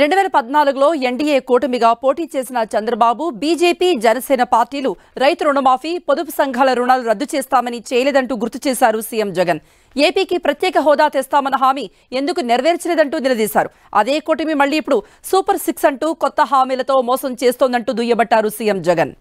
రెండు వేల పద్నాలుగులో ఎన్డీఏ కూటమిగా పోటీ చేసిన చంద్రబాబు బీజేపీ జనసేన పార్టీలు రైతు రుణమాఫీ పొదుపు సంఘాల రుణాలు రద్దు చేస్తామని చేయలేదంటూ గుర్తు చేశారు సీఎం జగన్ ఏపీకి ప్రత్యేక హోదా తెస్తామన్న హామీ ఎందుకు నెరవేర్చలేదంటూ నిలదీశారు అదే కూటమి మళ్లీ ఇప్పుడు సూపర్ సిక్స్ అంటూ కొత్త హామీలతో మోసం చేస్తోందంటూ దుయ్యబట్టారు సీఎం జగన్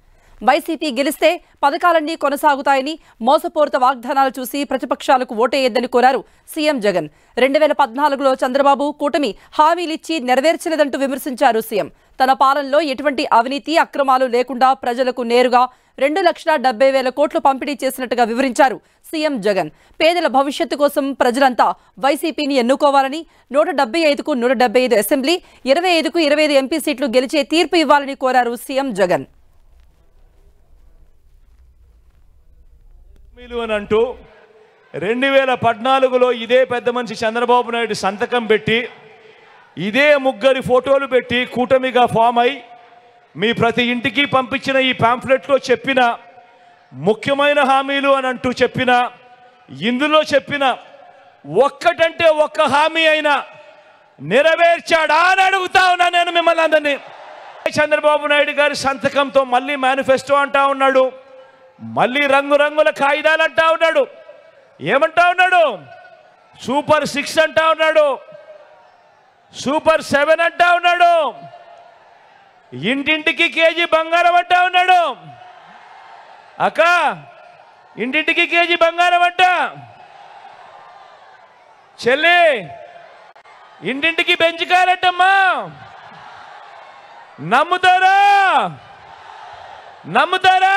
వైసీపీ గెలిస్తే పథకాలన్నీ కొనసాగుతాయని మోసపూరిత వాగ్దానాలు చూసి ప్రతిపక్షాలకు ఓటేయొద్దని కోరారు సీఎం జగన్ రెండు వేల పద్నాలుగులో చంద్రబాబు కూటమి హామీలిచ్చి నెరవేర్చలేదంటూ విమర్శించారు సీఎం తన పాలనలో ఎటువంటి అవినీతి అక్రమాలు లేకుండా ప్రజలకు నేరుగా రెండు లక్షల డెబ్బై వేల కోట్లు పంపిణీ చేసినట్టుగా వివరించారు సీఎం జగన్ పేదల భవిష్యత్తు కోసం ప్రజలంతా వైసీపీని ఎన్నుకోవాలని నూట డెబ్బై ఐదుకు నూట డెబ్బై ఐదు అసెంబ్లీ ఇరవై ఐదుకు ఇరవై ఐదు ఎంపీ సీట్లు గెలిచే తీర్పు ఇవ్వాలని కోరారు సీఎం జగన్ హామీలు అని అంటూ రెండు వేల పద్నాలుగులో ఇదే పెద్ద మనిషి చంద్రబాబు నాయుడు సంతకం పెట్టి ఇదే ముగ్గురి ఫోటోలు పెట్టి కూటమిగా ఫామ్ అయి మీ ప్రతి ఇంటికి పంపించిన ఈ పాంఫ్లెట్లో చెప్పిన ముఖ్యమైన హామీలు అని అంటూ చెప్పిన ఇందులో చెప్పిన ఒక్కటంటే ఒక్క హామీ అయినా నెరవేర్చాడా అని అడుగుతా ఉన్నా నేను మిమ్మల్ని అందరినీ చంద్రబాబు నాయుడు గారి సంతకంతో మళ్ళీ మేనిఫెస్టో అంటా ఉన్నాడు మళ్ళీ రంగురంగుల కాగితాలు అంటా ఉన్నాడు ఏమంటా ఉన్నాడు సూపర్ సిక్స్ అంటా ఉన్నాడు సూపర్ సెవెన్ అంటా ఉన్నాడు ఇంటింటికి కేజీ బంగారం అంటా ఉన్నాడు అక్క ఇంటింటికి కేజీ బంగారం అంట చెల్లి ఇంటింటికి పెంచుకారటమ్మా నమ్ముతారా నమ్ముతారా